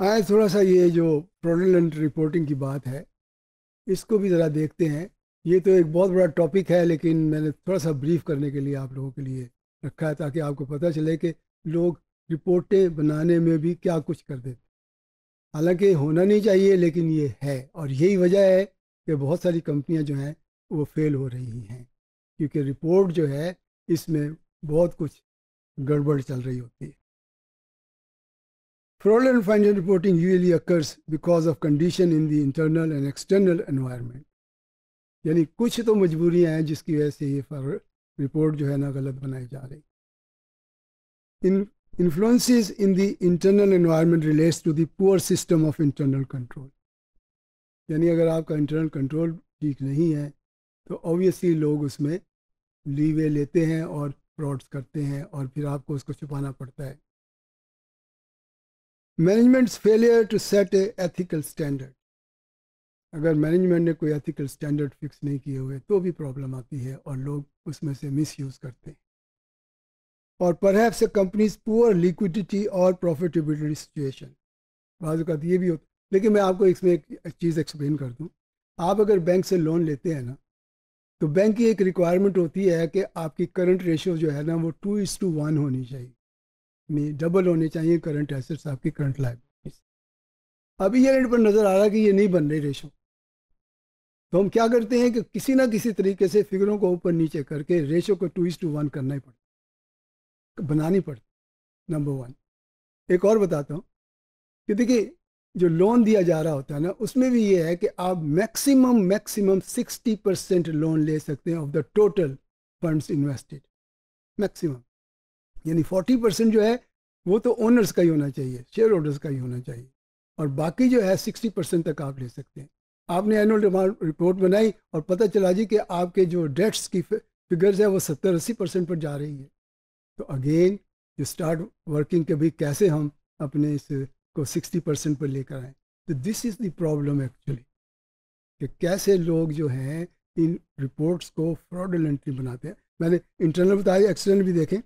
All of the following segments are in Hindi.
आए थोड़ा सा ये जो प्रोडलेंट रिपोर्टिंग की बात है इसको भी ज़रा देखते हैं ये तो एक बहुत बड़ा टॉपिक है लेकिन मैंने थोड़ा सा ब्रीफ करने के लिए आप लोगों के लिए रखा है ताकि आपको पता चले कि लोग रिपोर्टें बनाने में भी क्या कुछ कर देते हालांकि होना नहीं चाहिए लेकिन ये है और यही वजह है कि बहुत सारी कंपनियां जो हैं वो फेल हो रही हैं क्योंकि रिपोर्ट जो है इसमें बहुत कुछ गड़बड़ चल रही होती है Fraudulent financial reporting usually occurs because of condition in the internal and external environment. यानी कुछ तो मजबूरियां हैं जिसकी वजह से ये रिपोर्ट जो है ना गलत बनाई जा रही in influences in the internal environment relates to your system of internal control यानी अगर आपका इंटरनल कंट्रोल ठीक नहीं है तो ऑब्वियसली लोग उसमें लीवे लेते हैं और फ्रॉड्स करते हैं और फिर आपको उसको छुपाना पड़ता है management's failure to set a ethical standard अगर मैनेजमेंट ने कोई एथिकल स्टैंडर्ड फिक्स नहीं किए हुए तो भी प्रॉब्लम आती है और लोग उसमें से मिसयूज करते हैं और perhaps a company's poor liquidity और प्रॉफिटेबिलिटी सिचुएशन बाजूकात ये भी होता लेकिन मैं आपको इसमें एक चीज़ एक्सप्लेन कर दूँ आप अगर बैंक से लोन लेते हैं ना तो बैंक की एक रिक्वायरमेंट होती है कि आपकी करंट रेशियो जो है ना वो टू इज़ टू वन होनी चाहिए में डबल होने चाहिए करंट एसेट्स आपकी करंट लाइबिलिटीज अभी ये रेट पर नज़र आ रहा है कि ये नहीं बन रही रेशो तो हम क्या करते हैं कि किसी ना किसी तरीके से फिगरों को ऊपर नीचे करके रेशो को टू इज टू वन करना ही पड़ता बनानी पड़ती नंबर वन एक और बताता हूँ कि देखिए जो लोन दिया जा रहा होता है ना उसमें भी ये है कि आप मैक्सिमम मैक्सिमम 60 परसेंट लोन ले सकते हैं of the total funds invested maximum यानी फोर्टी परसेंट जो है वो तो ओनर्स का ही होना चाहिए शेयर होल्डर्स का ही होना चाहिए और बाकी जो है सिक्सटी परसेंट तक आप ले सकते हैं आपने एनुअल रिपोर्ट बनाई और पता चला जी कि आपके जो डेट्स की फिगर्स है वो सत्तर अस्सी परसेंट पर जा रही है तो अगेन यू स्टार्ट वर्किंग के भी कैसे हम अपने इस को सिक्सटी परसेंट पर लेकर आएँ तो this is the problem actually कि कैसे लोग जो हैं इन रिपोर्ट्स को एंट्री बनाते हैं मैंने इंटरनल बताया एक्सटर्नल भी देखें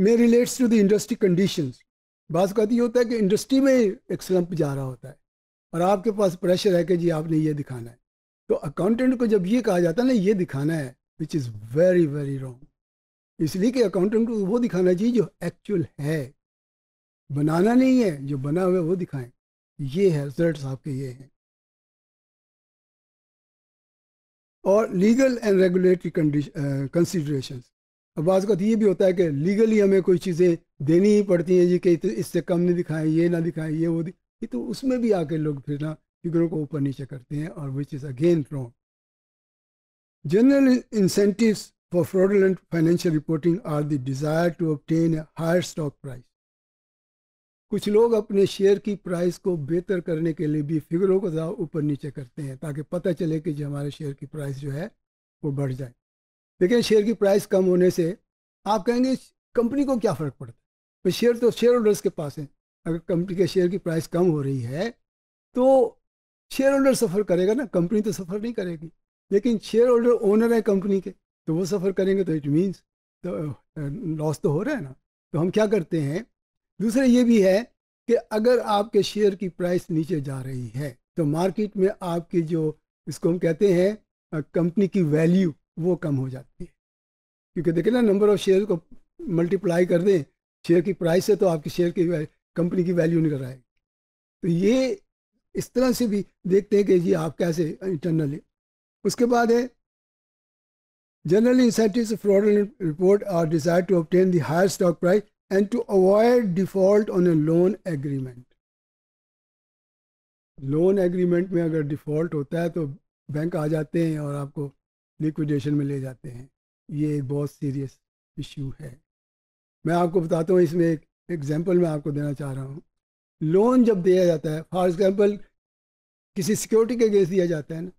में relates to the industry conditions बात का ये होता है कि इंडस्ट्री में एक स्लम्प जा रहा होता है और आपके पास प्रेशर है कि जी आपने ये दिखाना है तो अकाउंटेंट को जब ये कहा जाता है ना ये दिखाना है which is very very wrong इसलिए कि अकाउंटेंट को वो दिखाना चाहिए जो एक्चुअल है बनाना नहीं है जो बना हुआ है वो दिखाएं ये है रिजल्ट आपके ये हैं और लीगल एंड रेगुलेटरी कंसिडरेशन अब बाज़ का तो ये भी होता है कि लीगली हमें कोई चीज़ें देनी ही पड़ती हैं जी कि तो इससे कम नहीं दिखाए ये ना दिखाए ये वो दिखाए तो उसमें भी आके लोग फिर ना फिगरों को ऊपर नीचे करते हैं और which is again general incentive for fraud and financial reporting are the desire to obtain a higher stock price कुछ लोग अपने शेयर की प्राइस को बेहतर करने के लिए भी फिगरों को ज़्यादा ऊपर नीचे करते हैं ताकि पता चले कि जो हमारे शेयर की प्राइस जो है वो बढ़ जाए लेकिन शेयर की प्राइस कम होने से आप कहेंगे कंपनी को क्या फ़र्क पड़ता है शेयर तो शेयर होल्डर्स तो के पास है अगर कंपनी के शेयर की प्राइस कम हो रही है तो शेयर होल्डर सफ़र करेगा ना कंपनी तो सफ़र नहीं करेगी लेकिन शेयर होल्डर ओनर है कंपनी के तो वो सफ़र करेंगे तो इट मीन्स तो लॉस तो हो रहा है ना तो हम क्या करते हैं दूसरा ये भी है कि अगर आपके शेयर की प्राइस नीचे जा रही है तो मार्केट में आपकी जो इसको हम कहते हैं कंपनी की वैल्यू वो कम हो जाती है क्योंकि देखिए ना नंबर ऑफ शेयर को मल्टीप्लाई कर दें शेयर की प्राइस से तो आपकी शेयर की कंपनी की वैल्यू निकल आएगी तो ये इस तरह से भी देखते हैं कि जी आप कैसे इंटरनली उसके बाद है general incentive fraud report are desire to obtain the higher stock price and to avoid default on a loan agreement loan agreement में अगर डिफॉल्ट होता है तो बैंक आ जाते हैं और आपको लिक्विडेशन में ले जाते हैं ये एक बहुत सीरियस इशू है मैं आपको बताता हूँ इसमें एक एग्जाम्पल मैं आपको देना चाह रहा हूँ लोन जब दिया जाता है फॉर एग्जाम्पल किसी सिक्योरिटी के अगेंस्ट दिया जाता है ना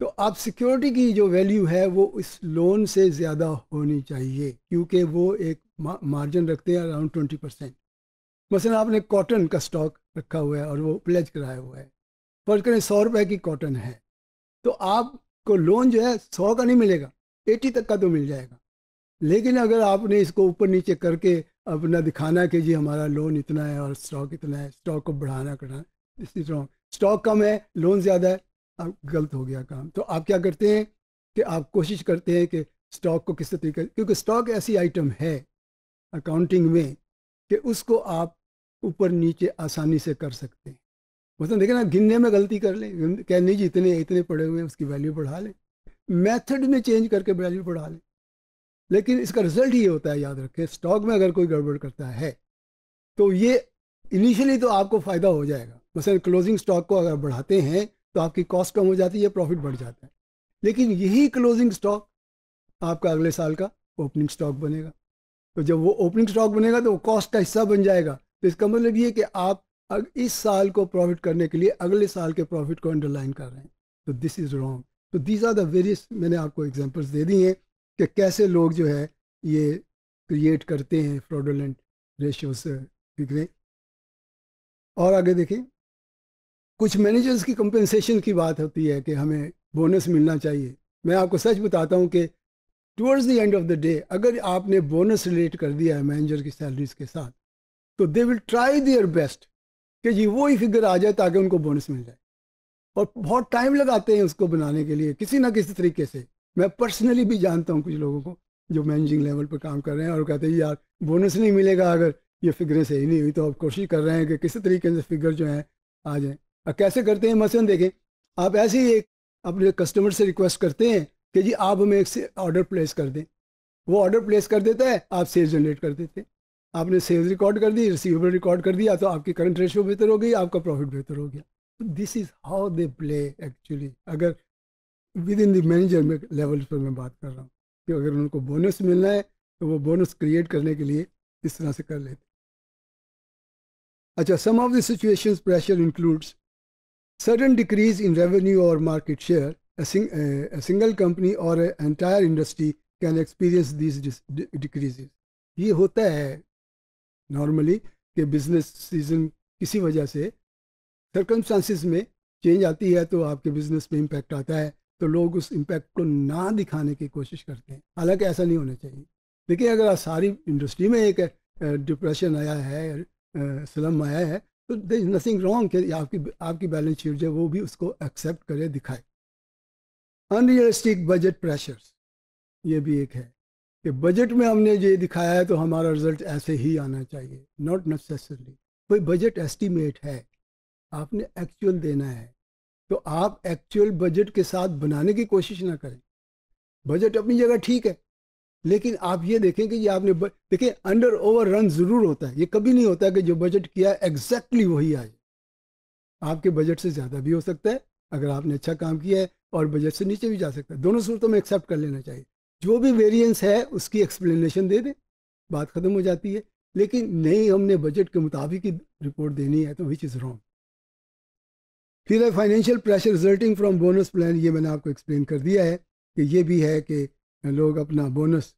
तो आप सिक्योरिटी की जो वैल्यू है वो इस लोन से ज़्यादा होनी चाहिए क्योंकि वो एक मार्जिन रखते हैं अराउंड ट्वेंटी परसेंट मसलन आपने कॉटन का स्टॉक रखा हुआ है और वो प्लेज कराया हुआ है फर्ज करें सौ रुपये की कॉटन है तो आप को लोन जो है सौ का नहीं मिलेगा एटी तक का तो मिल जाएगा लेकिन अगर आपने इसको ऊपर नीचे करके अपना दिखाना कि जी हमारा लोन इतना है और स्टॉक इतना है स्टॉक को बढ़ाना करना दिस रॉन्ग स्टॉक कम है लोन ज़्यादा है अब गलत हो गया काम तो आप क्या करते हैं कि आप कोशिश करते हैं कि स्टॉक को किस तरीके क्योंकि स्टॉक ऐसी आइटम है अकाउंटिंग में कि उसको आप ऊपर नीचे आसानी से कर सकते हैं उसने देखा ना गिनने में गलती कर ले कह नहीं जी इतने इतने पड़े हुए हैं उसकी वैल्यू बढ़ा लें मेथड में चेंज करके वैल्यू बढ़ा लें लेकिन इसका रिजल्ट ये होता है याद रखें स्टॉक में अगर कोई गड़बड़ करता है तो ये इनिशियली तो आपको फ़ायदा हो जाएगा मसलन क्लोजिंग स्टॉक को अगर बढ़ाते हैं तो आपकी कॉस्ट कम हो जाती है प्रॉफिट बढ़ जाता है लेकिन यही क्लोजिंग स्टॉक आपका अगले साल का ओपनिंग स्टॉक बनेगा तो जब वो ओपनिंग स्टॉक बनेगा तो वो कॉस्ट का हिस्सा बन जाएगा तो इसका मतलब ये कि आप इस साल को प्रॉफिट करने के लिए अगले साल के प्रॉफिट को अंडरलाइन कर रहे हैं तो दिस इज़ रॉन्ग तो दीज आर द वेरियस मैंने आपको एग्जांपल्स दे दी हैं कि कैसे लोग जो है ये क्रिएट करते हैं फ्रॉडोलेंट रेशियोज फिक्रें और आगे देखें कुछ मैनेजर्स की कंपेंसेशन की बात होती है कि हमें बोनस मिलना चाहिए मैं आपको सच बताता हूँ कि towards the end of the day अगर आपने बोनस रिलेट कर दिया है मैनेजर की सैलरीज के साथ तो they will try their best कि जी वो ही फिगर आ जाए ताकि उनको बोनस मिल जाए और बहुत टाइम लगाते हैं उसको बनाने के लिए किसी ना किसी तरीके से मैं पर्सनली भी जानता हूँ कुछ लोगों को जो मैनेजिंग लेवल पर काम कर रहे हैं और कहते हैं यार बोनस नहीं मिलेगा अगर ये फिगरें सही नहीं हुई तो आप कोशिश कर रहे हैं कि किसी तरीके से फिगर जो है आ जाए और कैसे करते हैं मसलन देखें आप ऐसे ही एक अपने कस्टमर से रिक्वेस्ट करते हैं कि जी आप हमें एक ऑर्डर प्लेस कर दें वो ऑर्डर प्लेस कर देता है आप सेल्स जनरेट कर देते हैं आपने सेल्स रिकॉर्ड कर दी रिसीवेबल रिकॉर्ड कर दिया तो आपकी करंट रेशियो बेहतर हो गई आपका प्रॉफिट बेहतर हो गया तो this is how they play actually अगर विद इन द मैनेजर में लेवल पर मैं बात कर रहा हूँ कि अगर उनको बोनस मिलना है तो वो बोनस क्रिएट करने के लिए इस तरह से कर लेते अच्छा some of the situations pressure includes sudden decrease in revenue और मार्केट शेयर सिंगल कंपनी और entire industry can experience this decrease ये होता है नॉर्मली कि बिजनेस सीजन किसी वजह से सरकमस्टांसिस में चेंज आती है तो आपके बिजनेस में इम्पैक्ट आता है तो लोग उस इम्पैक्ट को ना दिखाने की कोशिश करते हैं हालांकि ऐसा नहीं होना चाहिए देखिए अगर सारी इंडस्ट्री में एक डिप्रेशन आया है स्लम आया है तो दे इज़ नथिंग रॉन्ग कि आपकी आपकी बैलेंस शीट जो है वो भी उसको एक्सेप्ट करे दिखाए अनरियलिस्टिक बजट प्रेशर्स ये भी एक है कि बजट में हमने ये दिखाया है तो हमारा रिजल्ट ऐसे ही आना चाहिए नॉट नेसेसरली कोई बजट एस्टीमेट है आपने एक्चुअल देना है तो आप एक्चुअल बजट के साथ बनाने की कोशिश ना करें बजट अपनी जगह ठीक है लेकिन आप ये देखें कि ये आपने देखिए अंडर ओवर रन ज़रूर होता है ये कभी नहीं होता कि जो बजट किया है एग्जैक्टली वही आ जाए आपके बजट से ज़्यादा भी हो सकता है अगर आपने अच्छा काम किया है और बजट से नीचे भी जा सकता है दोनों सूरतों में एक्सेप्ट कर लेना चाहिए जो भी वेरिएंस है उसकी एक्सप्लेनेशन दे दें बात ख़त्म हो जाती है लेकिन नहीं हमने बजट के मुताबिक ही रिपोर्ट देनी है तो विच इज़ रॉन्ग फिर है financial pressure resulting from bonus plan ये मैंने आपको एक्सप्लेन कर दिया है कि ये भी है कि लोग अपना बोनस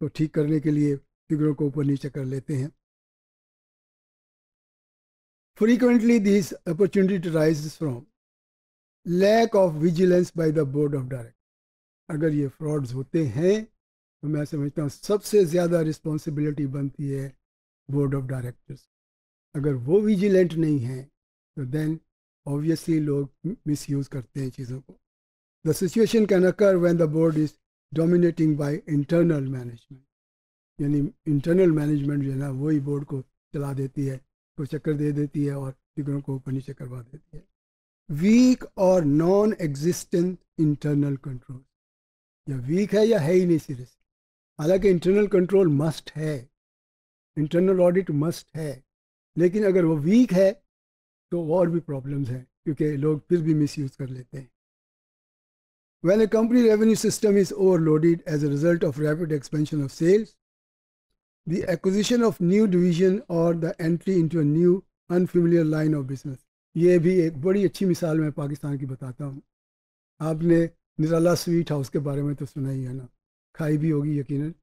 को ठीक करने के लिए फिगरों को ऊपर नीचे कर लेते हैं this opportunity to rise from lack of vigilance by the board of direct अगर ये फ्रॉड्स होते हैं तो मैं समझता हूँ सबसे ज़्यादा रिस्पॉन्सिबिलिटी बनती है बोर्ड ऑफ डायरेक्टर्स अगर वो विजिलेंट नहीं है तो देन ऑब्वियसली लोग यूज करते हैं चीज़ों को the situation can occur when the board is dominating by internal management यानी इंटरनल मैनेजमेंट जो है ना वही बोर्ड को चला देती है को तो चक्कर दे देती है और फिगरों को ऊपर नीचे करवा देती है वीक और नॉन एग्जिस्टेंट इंटरनल कंट्रोल या वीक है या है ही नहीं सिरे हालांकि इंटरनल कंट्रोल मस्ट है इंटरनल ऑडिट मस्ट है लेकिन अगर वो वीक है तो और भी प्रॉब्लम्स हैं क्योंकि लोग फिर भी मिस यूज कर लेते हैं when a company revenue system is overloaded as a result of rapid expansion of sales the acquisition of new division और the entry into a new unfamiliar line of business ये भी एक बड़ी अच्छी मिसाल मैं पाकिस्तान की बताता हूँ आपने निराला स्वीट हाउस के बारे में तो सुना ही है ना खाई भी होगी यकीन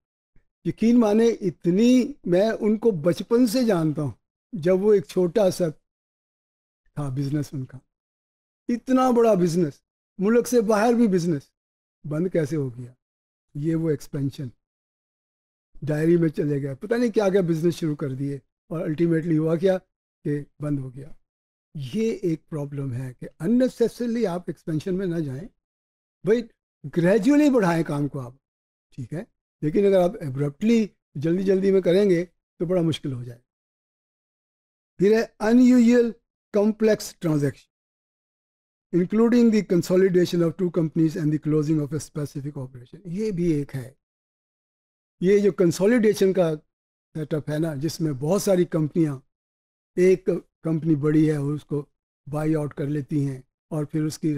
यकीन माने इतनी मैं उनको बचपन से जानता हूँ जब वो एक छोटा सा था बिजनेस उनका इतना बड़ा बिजनेस मुल्क से बाहर भी बिजनेस बंद कैसे हो गया ये वो एक्सपेंशन डायरी में चले गए पता नहीं क्या क्या बिजनेस शुरू कर दिए और अल्टीमेटली हुआ क्या कि बंद हो गया ये एक प्रॉब्लम है कि अननेसेसरली आप एक्सपेंशन में ना जाएं भाई ग्रेजुअली बढ़ाएं काम को आप ठीक है लेकिन अगर आप एब्रप्टली जल्दी जल्दी में करेंगे तो बड़ा मुश्किल हो जाए फिर है unusual complex transaction including the consolidation of two companies and the closing of a specific operation ये भी एक है ये जो कंसोलिडेशन का सेटअप है ना जिसमें बहुत सारी कंपनियां एक कंपनी बड़ी है और उसको बाई आउट कर लेती हैं और फिर उसकी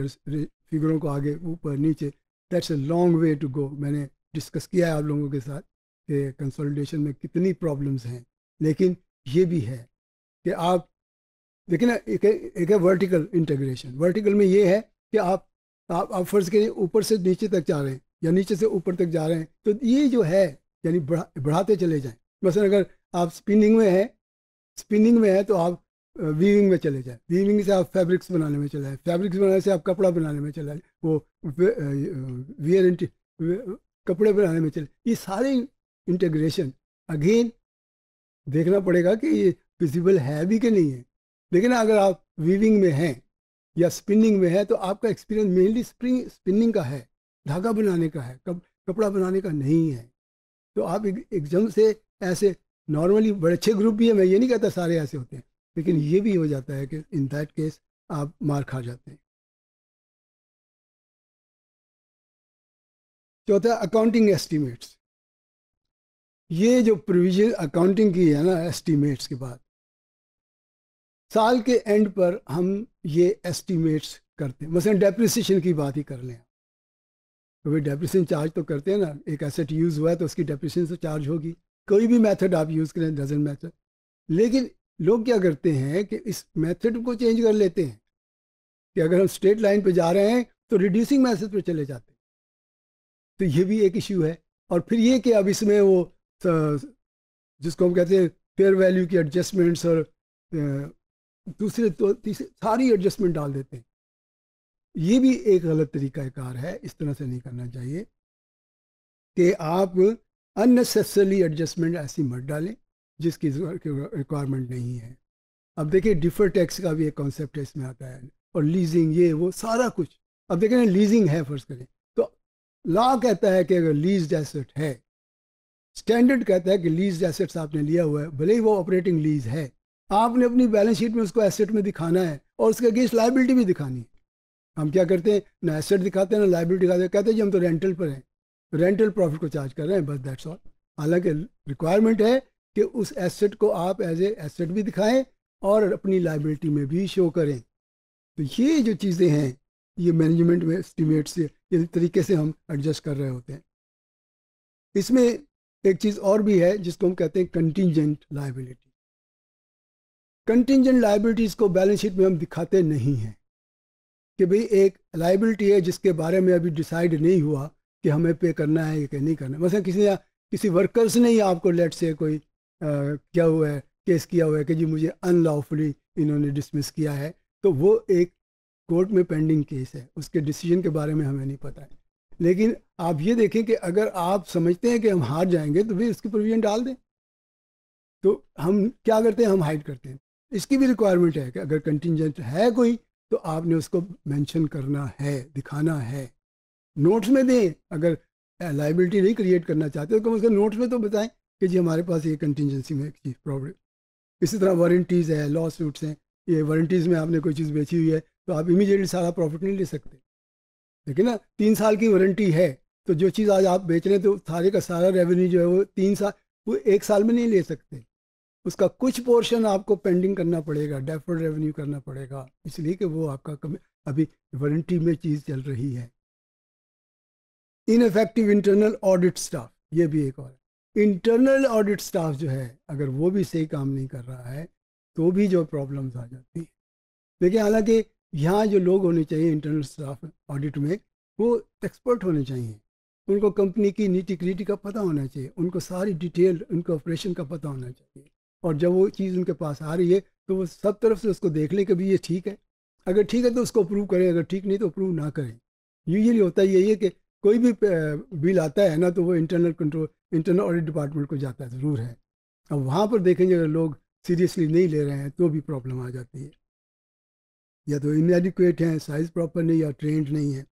फिगरों को आगे ऊपर नीचे that's a long way to go मैंने डिस्कस किया है आप लोगों के साथ कि कंसोलिडेशन में कितनी प्रॉब्लम्स हैं लेकिन ये भी है कि आप देखिए ना एक एक है वर्टिकल इंटीग्रेशन वर्टिकल में ये है कि आप आप, आप फर्ज के ऊपर से नीचे तक जा रहे हैं या नीचे से ऊपर तक जा रहे हैं तो ये जो है यानी बढ़ा बढ़ाते चले जाएं मसलन अगर आप स्पिनिंग में हैं स्पिनिंग में है तो आप वीविंग में चले जाए वीविंग से आप फैब्रिक्स बनाने में चले जाए फैब्रिक्स बनाने से आप कपड़ा बनाने में चले वो वियर कपड़े बनाने में चले ये सारे इंटेग्रेशन अगेन देखना पड़ेगा कि ये फिजिबल है भी कि नहीं है लेकिन अगर आप वीविंग में हैं या स्पिनिंग में है तो आपका एक्सपीरियंस मेनली स्प्रिंग स्पिनिंग का है धागा बनाने का है कप, कपड़ा बनाने का नहीं है तो आप एकदम से ऐसे नॉर्मली बड़े अच्छे ग्रुप भी हैं मैं ये नहीं कहता सारे ऐसे होते हैं लेकिन ये भी हो जाता है कि इन दैट केस आप मार खा जाते हैं चौथा अकाउंटिंग एस्टिमेट्स ये जो प्रोविजन अकाउंटिंग की है ना एस्टिमेट्स के बाद साल के एंड पर हम ये एस्टिमेट्स करते हैं मसलन डेप्रिसिएशन की बात ही कर लें तो वे डेप्रिसिएशन चार्ज तो करते हैं ना एक एसेट यूज़ हुआ है तो उसकी डेप्रिसिएशन से चार्ज होगी कोई भी मेथड आप यूज़ करें डजेंट मैथड लेकिन लोग क्या करते हैं कि इस मेथड को चेंज कर लेते हैं कि अगर हम स्ट्रेट लाइन पे जा रहे हैं तो रिड्यूसिंग मैसेज पे चले जाते हैं तो ये भी एक इश्यू है और फिर ये कि अब इसमें वो जिसको हम कहते हैं फेयर वैल्यू की एडजस्टमेंट्स और दूसरे तो तीसरे सारी एडजस्टमेंट डाल देते हैं ये भी एक गलत तरीका कार है इस तरह से नहीं करना चाहिए कि आप अननेसेसरली एडजस्टमेंट ऐसी मत डालें जिसकी रिक्वायरमेंट नहीं है अब देखिए डिफर टैक्स का भी एक कॉन्सेप्ट है इसमें आता है और लीजिंग ये वो सारा कुछ अब देखें लीजिंग है फर्ज करें तो लॉ कहता है कि अगर लीज एसेट है स्टैंडर्ड कहता है कि लीज एसेट्स आपने लिया हुआ है भले ही वो ऑपरेटिंग लीज है आपने अपनी बैलेंस शीट में उसको एसेट में दिखाना है और उसके अगेंस्ट लाइबिलिटी भी दिखानी है हम क्या करते हैं ना एसेट दिखाते हैं ना लाइबिलिटी दिखाते हैं कहते हैं जी हम तो रेंटल पर हैं रेंटल प्रॉफिट को चार्ज कर रहे हैं बस दैट्स ऑल हालांकि रिक्वायरमेंट है कि उस एसेट को आप एज ए एसेट भी दिखाएं और अपनी लाइबिलिटी में भी शो करें तो ये जो चीज़ें हैं ये मैनेजमेंट में एस्टिमेट से इस तरीके से हम एडजस्ट कर रहे होते हैं इसमें एक चीज़ और भी है जिसको हम कहते हैं कंटिजेंट लाइबिलिटी कंटिजेंट लाइबिलिटीज़ को बैलेंस शीट में हम दिखाते नहीं हैं कि भाई एक लाइबिलिटी है जिसके बारे में अभी डिसाइड नहीं हुआ कि हमें पे करना है या नहीं करना है मतलब किसी किसी वर्कर्स ने ही आपको लेट से कोई क्या हुआ है केस किया हुआ है कि जी मुझे अनलॉफुली इन्होंने डिसमिस किया है तो वो एक कोर्ट में पेंडिंग केस है उसके डिसीजन के बारे में हमें नहीं पता है लेकिन आप ये देखें कि अगर आप समझते हैं कि हम हार जाएंगे तो भी उसकी प्रोविजन डाल दें तो हम क्या करते हैं हम हाइड करते हैं इसकी भी रिक्वायरमेंट है कि अगर कंटिजेंट है कोई तो आपने उसको मेंशन करना है दिखाना है नोट्स में दें अगर लाइबिलिटी नहीं क्रिएट करना चाहते तो कम उसको नोट्स में तो बताएं कि जी हमारे पास ये कंटिजेंसी में एक चीज़ प्रॉब्लम इसी तरह वारंटीज़ है लॉ सूट्स हैं ये वारंटीज़ में आपने कोई चीज़ बेची हुई है तो आप इमीडिएटली सारा प्रॉफिट नहीं ले सकते लेकिन ना तीन साल की वारंटी है तो जो चीज़ आज आप बेच रहे हैं तो सारे का सारा रेवेन्यू जो है वो तीन साल वो एक साल में नहीं ले सकते उसका कुछ पोर्शन आपको पेंडिंग करना पड़ेगा डेफर्ड रेवेन्यू करना पड़ेगा इसलिए कि वो आपका कम अभी वारंटी में चीज़ चल रही है इनफेक्टिव इंटरनल ऑडिट स्टाफ ये भी एक और है इंटरनल ऑडिट स्टाफ जो है अगर वो भी सही काम नहीं कर रहा है तो भी जो प्रॉब्लम्स आ जाती हैं देखिए हालांकि यहाँ जो लोग होने चाहिए इंटरनल स्टाफ ऑडिट में वो एक्सपर्ट होने चाहिए उनको कंपनी की नीति क्रीटी का पता होना चाहिए उनको सारी डिटेल उनके ऑपरेशन का पता होना चाहिए और जब वो चीज़ उनके पास आ रही है तो वो सब तरफ से उसको देख लें कि भाई ये ठीक है अगर ठीक है तो उसको अप्रूव करें अगर ठीक नहीं तो अप्रूव ना करें यूजली होता यही है कि कोई भी बिल आता है ना तो वो internal control internal audit department को जाता ज़रूर है अब वहाँ पर देखेंगे अगर लोग सीरियसली नहीं ले रहे हैं तो भी प्रॉब्लम आ जाती है या तो इनएडिकुएट हैं साइज प्रॉपर नहीं या ट्रेंड नहीं है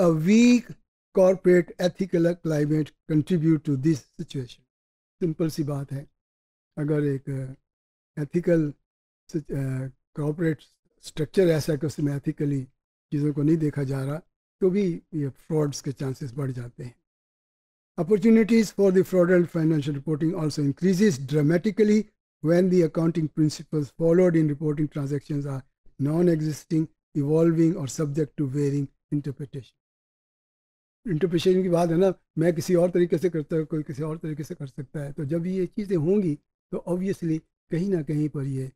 a weak corporate ethical climate contribute to this situation simple सी बात है अगर एक एथिकल कॉरपोरेट स्ट्रक्चर ऐसा है कि उसमें एथिकली चीज़ों को नहीं देखा जा रहा तो भी ये फ्रॉड्स के चांसेस बढ़ जाते हैं Opportunities for the fraudulent financial reporting also increases dramatically when the accounting principles followed in reporting transactions are non-existing, evolving or subject to varying interpretation. Interpretation की बात है ना मैं किसी और तरीके से करता हूँ कोई किसी और तरीके से कर सकता है तो जब ये चीज़ें होंगी तो ऑब्वियसली कहीं ना कहीं पर ये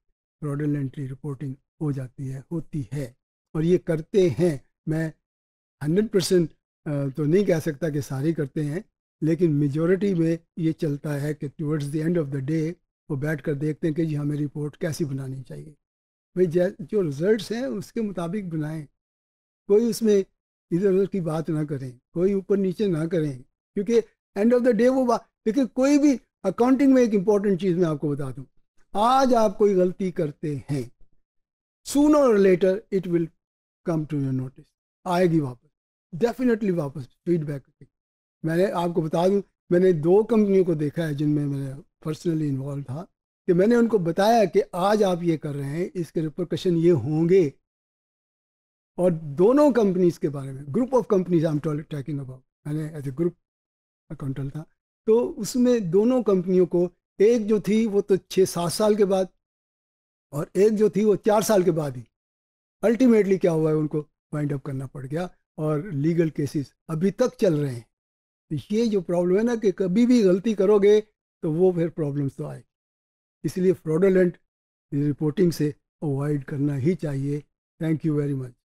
फ्रॉडलेंटली रिपोर्टिंग हो जाती है होती है और ये करते हैं मैं 100% परसेंट तो नहीं कह सकता कि सारे करते हैं लेकिन मेजोरिटी में ये चलता है कि towards the end of the day वो बैठ कर देखते हैं कि जी हमें हाँ, रिपोर्ट कैसी बनानी चाहिए भाई जो रिजल्ट्स हैं उसके मुताबिक बनाएं कोई उसमें इधर उधर की बात ना करें कोई ऊपर नीचे ना करें क्योंकि एंड ऑफ द डे वो बात देखिए कोई भी अकाउंटिंग में एक इम्पॉर्टेंट चीज़ मैं आपको बता दूँ आज आप कोई गलती करते हैं सून और later it will come to your notice आएगी वापस डेफिनेटली वापस फीडबैक मैंने आपको बता दूं मैंने दो कंपनियों को देखा है जिनमें मैं पर्सनली इन्वॉल्व था कि मैंने उनको बताया कि आज आप ये कर रहे हैं इसके रिपोर्कशन ये होंगे और दोनों कंपनीज के बारे में group of companies I am talking about मैंने एज ए ग्रुप अकाउंटेंट था तो उसमें दोनों कंपनियों को एक जो थी वो तो छः सात साल के बाद और एक जो थी वो चार साल के बाद ही अल्टीमेटली क्या हुआ है उनको वाइंड अप करना पड़ गया और लीगल केसेस अभी तक चल रहे हैं तो ये जो प्रॉब्लम है ना कि कभी भी गलती करोगे तो वो फिर प्रॉब्लम्स तो आए इसलिए फ्रॉडोलेंट रिपोर्टिंग से अवॉइड करना ही चाहिए थैंक यू वेरी मच